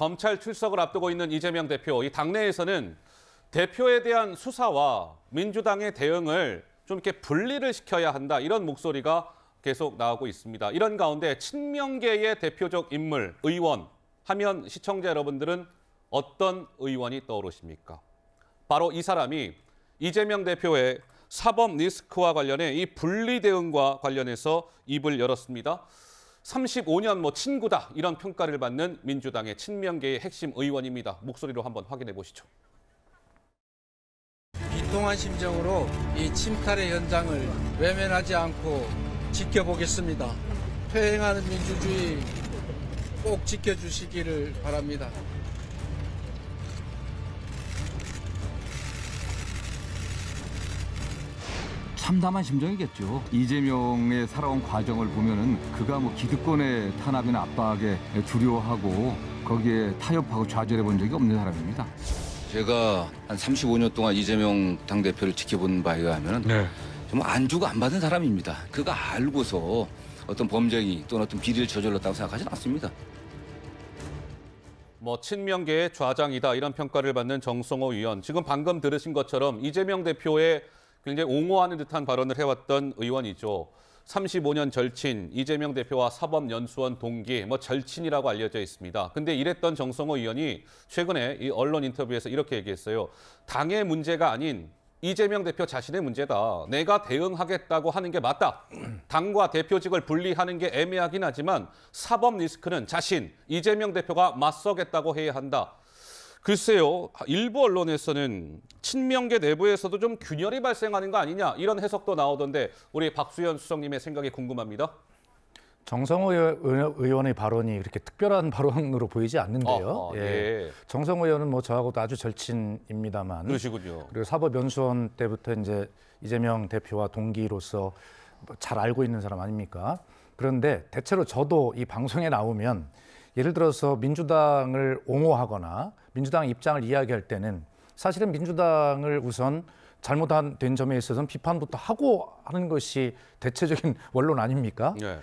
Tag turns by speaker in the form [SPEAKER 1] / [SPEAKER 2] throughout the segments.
[SPEAKER 1] 검찰 출석을 앞두고 있는 이재명 대표, 이 당내에서는 대표에 대한 수사와 민주당의 대응을 좀 이렇게 분리를 시켜야 한다 이런 목소리가 계속 나오고 있습니다. 이런 가운데 친명계의 대표적 인물, 의원 하면 시청자 여러분들은 어떤 의원이 떠오르십니까? 바로 이 사람이 이재명 대표의 사법 리스크와 관련해 이 분리 대응과 관련해서 입을 열었습니다. 35년 뭐 친구다 이런 평가를 받는 민주당의 친명계의 핵심 의원입니다. 목소리로 한번 확인해 보시죠.
[SPEAKER 2] 비통한 심정으로 이 침탈의 현장을 외면하지 않고 지켜보겠습니다. 퇴행하는 민주주의 꼭 지켜주시기를 바랍니다.
[SPEAKER 3] 참담한 심정이겠죠. 이재명의 살아온 과정을 보면은 그가 뭐 기득권의 탄압이나 압박에 두려워하고 거기에 타협하고 좌절해 본 적이 없는 사람입니다. 제가 한 35년 동안 이재명 당대표를 지켜본 바에 의하면 네. 정말 안주가안 받은 사람입니다. 그가 알고서 어떤 범죄행위 또는 어떤 비리를 저질렀다고 생각하진 않습니다.
[SPEAKER 1] 뭐 친명계의 좌장이다 이런 평가를 받는 정성호 위원 지금 방금 들으신 것처럼 이재명 대표의 굉장히 옹호하는 듯한 발언을 해왔던 의원이죠. 35년 절친, 이재명 대표와 사법연수원 동기, 뭐 절친이라고 알려져 있습니다. 근데 이랬던 정성호 의원이 최근에 이 언론 인터뷰에서 이렇게 얘기했어요. 당의 문제가 아닌 이재명 대표 자신의 문제다. 내가 대응하겠다고 하는 게 맞다. 당과 대표직을 분리하는 게 애매하긴 하지만 사법 리스크는 자신, 이재명 대표가 맞서겠다고 해야 한다. 글쎄요, 일부 언론에서는 친명계 내부에서도 좀 균열이 발생하는 거 아니냐 이런 해석도 나오던데 우리 박수현 수석님의 생각이 궁금합니다.
[SPEAKER 2] 정성호 의원의 발언이 그렇게 특별한 발언으로 보이지 않는데요. 아, 아, 예. 예. 정성호 의원은 뭐 저하고도 아주 절친입니다만. 그러시군요. 그리고 사법연수원 때부터 이제 이재명 대표와 동기로서 뭐 잘 알고 있는 사람 아닙니까? 그런데 대체로 저도 이 방송에 나오면 예를 들어서 민주당을 옹호하거나 민주당 입장을 이야기할 때는 사실은 민주당을 우선 잘못한 된 점에 있어서는 비판부터 하고 하는 것이 대체적인 원론 아닙니까? 네.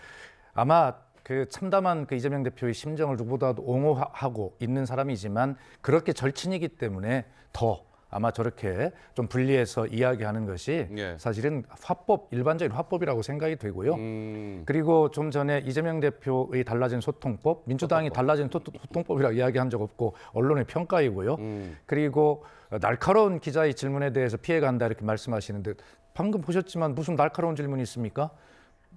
[SPEAKER 2] 아마 그 참담한 그 이재명 대표의 심정을 누구보다도 옹호하고 있는 사람이지만 그렇게 절친이기 때문에 더 아마 저렇게 좀 분리해서 이야기하는 것이 예. 사실은 화법 일반적인 화법이라고 생각이 되고요. 음. 그리고 좀 전에 이재명 대표의 달라진 소통법, 민주당이 소통법. 달라진 소, 통법이라고 이야기한 적 없고 언론의 평가이고요. 음. 그리고 날카로운 기자의 질문에 대해서 피해간다 이렇게 말씀하시는데 방금 보셨지만 무슨 날카로운 질문이 있습니까?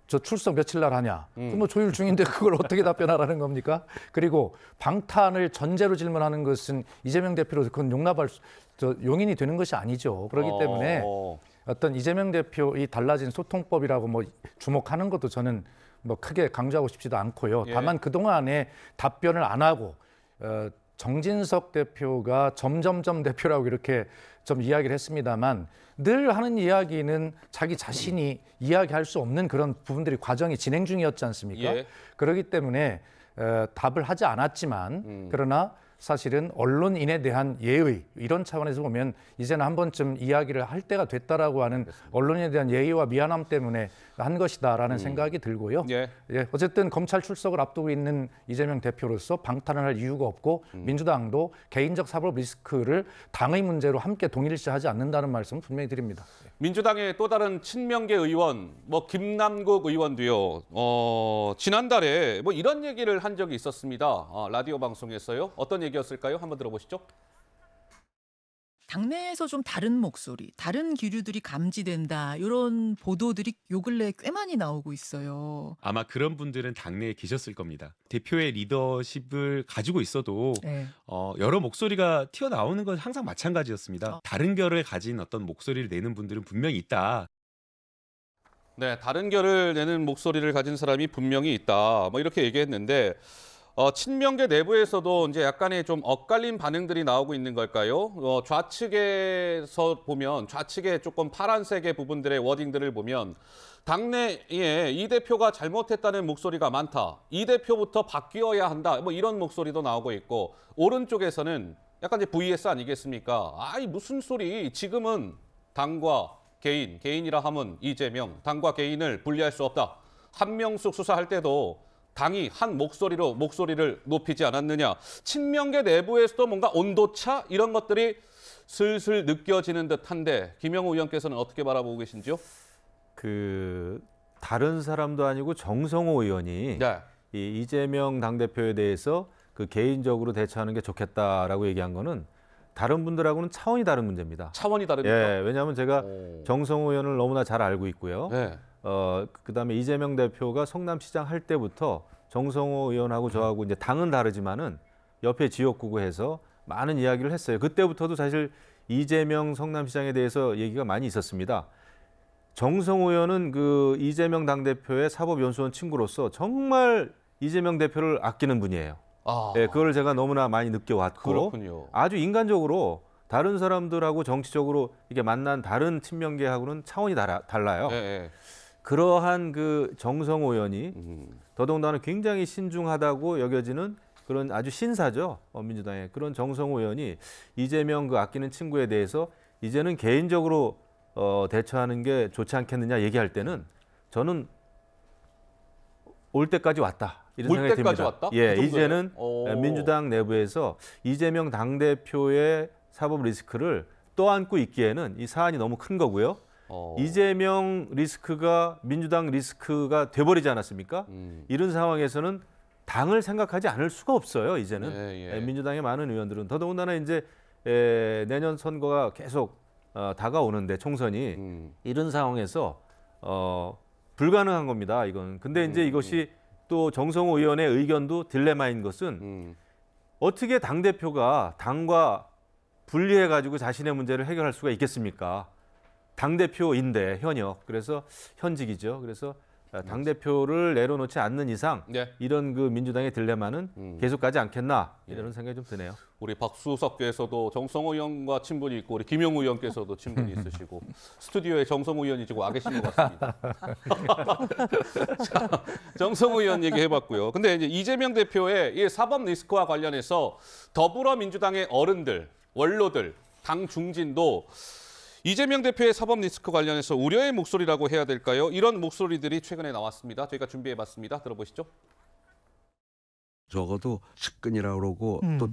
[SPEAKER 2] 저 출석 며칠 날 하냐? 음. 그뭐 조율 중인데 그걸 어떻게 답변하라는 겁니까? 그리고 방탄을 전제로 질문하는 것은 이재명 대표로 그건 용납할 수, 저 용인이 되는 것이 아니죠. 그렇기 어. 때문에 어. 떤 이재명 대표 이 달라진 소통법이라고 뭐 주목하는 것도 저는 뭐 크게 강조하고 싶지도 않고요. 예. 다만 그 동안에 답변을 안 하고 어, 정진석 대표가 점점점 대표라고 이렇게 좀 이야기를 했습니다만 늘 하는 이야기는 자기 자신이 이야기할 수 없는 그런 부분들이 과정이 진행 중이었지 않습니까? 예. 그렇기 때문에 어, 답을 하지 않았지만 음. 그러나 사실은 언론인에 대한 예의 이런 차원에서 보면 이제는 한 번쯤 이야기를 할 때가 됐다라고 하는 언론인에 대한 예의와 미안함 때문에 한 것이다라는 음. 생각이 들고요. 예. 예. 어쨌든 검찰 출석을 앞두고 있는 이재명 대표로서 방탄을 할 이유가 없고 음. 민주당도 개인적 사법 리스크를 당의 문제로 함께 동일시하지 않는다는 말씀 분명히 드립니다.
[SPEAKER 1] 민주당의 또 다른 친명계 의원, 뭐 김남국 의원도요. 어, 지난달에 뭐 이런 얘기를 한 적이 있었습니다. 아, 라디오 방송에서요. 어떤 얘기 얘기였을까요? 한번 들어보시죠.
[SPEAKER 2] 당내에서 좀 다른 목소리, 다른 기류들이 감지된다 이런 보도들이 요 근래 꽤 많이 나오고 있어요.
[SPEAKER 4] 아마 그런 분들은 당내에 계셨을 겁니다. 대표의 리더십을 가지고 있어도 네. 어, 여러 목소리가 튀어나오는 건 항상 마찬가지였습니다. 어. 다른 결을 가진 어떤 목소리를 내는 분들은 분명히 있다.
[SPEAKER 1] 네, 다른 결을 내는 목소리를 가진 사람이 분명히 있다. 뭐 이렇게 얘기했는데 어, 친명계 내부에서도 이제 약간의 좀 엇갈린 반응들이 나오고 있는 걸까요? 어, 좌측에서 보면 좌측에 조금 파란색의 부분들의 워딩들을 보면 당내에 이 대표가 잘못했다는 목소리가 많다. 이 대표부터 바뀌어야 한다. 뭐 이런 목소리도 나오고 있고 오른쪽에서는 약간 이제 VS 아니겠습니까? 아이 무슨 소리? 지금은 당과 개인, 개인이라 함은 이재명, 당과 개인을 분리할 수 없다. 한명숙 수사할 때도 당이 한 목소리로 목소리를 높이지 않았느냐. 친명계 내부에서도 뭔가 온도차 이런 것들이 슬슬 느껴지는 듯한데 김영우 의원께서는 어떻게 바라보고 계신지요?
[SPEAKER 4] 그
[SPEAKER 1] 다른 사람도 아니고
[SPEAKER 4] 정성호 의원이 네. 이 이재명 당 대표에 대해서 그 개인적으로 대처하는 게 좋겠다라고 얘기한 거는 다른 분들하고는 차원이 다른 문제입니다. 차원이 다릅니까? 예, 왜냐하면 제가 오. 정성호 의원을 너무나 잘 알고 있고요. 네. 어, 그다음에 이재명 대표가 성남시장 할 때부터 정성호 의원하고 음. 저하고 이제 당은 다르지만은 옆에 지역구구해서 많은 이야기를 했어요. 그때부터도 사실 이재명 성남시장에 대해서 얘기가 많이 있었습니다. 정성호 의원은 그 이재명 당대표의 사법연수원 친구로서 정말 이재명 대표를 아끼는 분이에요. 아. 예, 그걸 제가 너무나 많이 느껴왔고 그렇군요. 아주 인간적으로 다른 사람들하고 정치적으로 이게 만난 다른 친명계하고는 차원이 달아, 달라요. 예, 예. 그러한 그정성오연원이 음. 더더군다나 굉장히 신중하다고 여겨지는 그런 아주 신사죠 어, 민주당의 그런 정성오연이 이재명 그 아끼는 친구에 대해서 이제는 개인적으로 어, 대처하는 게 좋지 않겠느냐 얘기할 때는 저는 올 때까지 왔다 이런 생각이 듭니다. 왔다? 예, 그 이제는 오. 어. 민주당 내부에서 이재명 당 대표의 사법 리스크를 떠안고 있기에는 이 사안이 너무 큰 거고요. 어. 이재명 리스크가 민주당 리스크가 돼버리지 않았습니까? 음. 이런 상황에서는 당을 생각하지 않을 수가 없어요. 이제는 예, 예. 예 민주당의 많은 의원들은 더더군다나 이제 에, 예, 내년 선거가 계속 어, 다가오는데 총선이 음. 이런 상황에서 어, 불가능한 겁니다. 이건 근데 이제 음, 음. 이것이 또 정성호 의원의 의견도 딜레마인 것은 음. 어떻게 당 대표가 당과 분리해 가지고 자신의 문제를 해결할 수가 있겠습니까? 당 대표인데 현역 그래서 현직이죠. 그래서 아, 당 대표를 내려놓지 않는 이상 네. 이런 그 민주당의 딜레마는 음. 계속 가지 않겠나
[SPEAKER 1] 예. 이런 생각이 좀 드네요. 우리 박수석께서도 정성호 의원과 친분이 있고 우리 김용우 의원께서도 친분이 있으시고 스튜디오에 정성호 의원이 지금 와 계신 것 같습니다. 자, 정성호 의원 얘기해봤고요. 근데 이제 이재명 대표의 이 사법 리스크와 관련해서 더불어민주당의 어른들, 원로들, 당 중진도 이재명 대표의 사법 리스크 관련해서 우려의 목소리라고 해야 될까요? 이런 목소리들이 최근에 나왔습니다. 저희가 준비해봤습니다. 들어보시죠.
[SPEAKER 3] 적어도 측근이라고 그러고 음. 또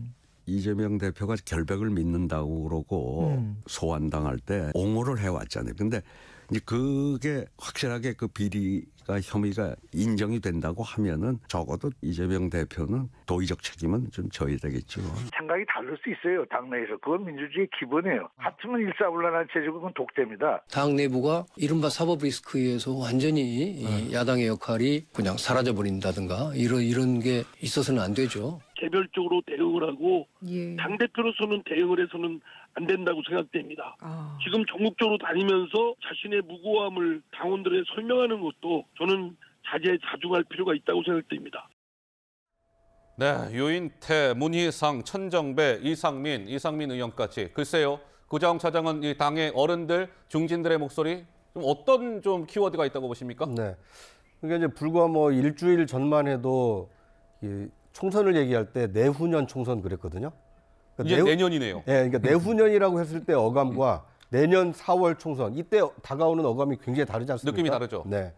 [SPEAKER 3] 이재명 대표가 결백을 믿는다고 그러고 음. 소환당할 때 옹호를 해왔잖아요. 근데 이제 그게 확실하게 그 비리가 혐의가 인정이 된다고 하면은 적어도 이재명 대표는 도의적 책임은 좀 져야 되겠죠.
[SPEAKER 2] 생각이 다를 수 있어요. 당내에서. 그건 민주주의 기본이에요. 하트면 일사불란한 체제고 그 독재입니다. 당 내부가 이른바 사법 리스크에 서 완전히 네. 야당의 역할이 그냥 사라져버린다든가 이런, 이런 게 있어서는 안 되죠.
[SPEAKER 3] 개별적으로 대응을 하고 예. 당 대표로서는 대응을 해서는 안 된다고 생각됩니다. 아. 지금 전국적으로 다니면서 자신의 무고함을 당원들에 설명하는 것도 저는 자제자중할 필요가 있다고 생각됩니다.
[SPEAKER 1] 네, 유인태, 문희상, 천정배, 이상민, 이상민 의원까지 글쎄요. 구자 차장은 이 당의 어른들,
[SPEAKER 3] 중진들의 목소리 좀 어떤 좀 키워드가 있다고 보십니까? 네. 그러니까 이제 불과 뭐 일주일 전만 해도 이 총선을 얘기할 때 내후년 총선 그랬거든요. 그러니까 이제 내, 내년이네요. 예, 그러니까 내후년이라고 했을 때 어감과 음. 내년 4월 총선 이때 다가오는 어감이 굉장히 다르지 않습니까? 느낌이 다르죠. 네.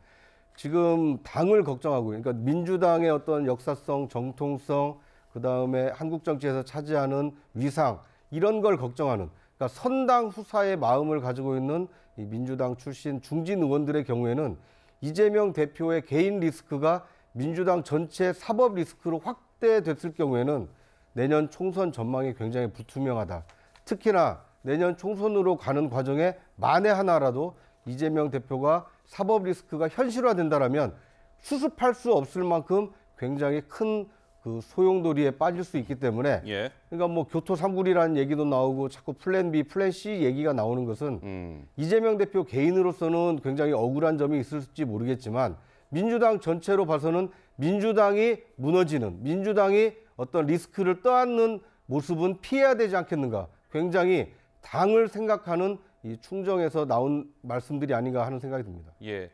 [SPEAKER 3] 지금 당을 걱정하고 그러니까 민주당의 어떤 역사성, 정통성, 그다음에 한국 정치에서 차지하는 위상 이런 걸 걱정하는 그러니까 선당 후사의 마음을 가지고 있는 이 민주당 출신 중진 의원들의 경우에는 이재명 대표의 개인 리스크가 민주당 전체 사법 리스크로 확대됐을 경우에는 내년 총선 전망이 굉장히 불투명하다. 특히나 내년 총선으로 가는 과정에 만에 하나라도 이재명 대표가 사법 리스크가 현실화된다라면 수습할 수 없을 만큼 굉장히 큰 그 소용돌이에 빠질 수 있기 때문에 예. 그러니까 뭐 교토 삼굴이라는 얘기도 나오고 자꾸 플랜 B, 플랜 C 얘기가 나오는 것은 음. 이재명 대표 개인으로서는 굉장히 억울한 점이 있을지 모르겠지만 민주당 전체로 봐서는 민주당이 무너지는 민주당이 어떤 리스크를 떠안는 모습은 피해야 되지 않겠는가. 굉장히 당을 생각하는 이 충정에서 나온 말씀들이 아닌가 하는 생각이 듭니다.
[SPEAKER 1] 예.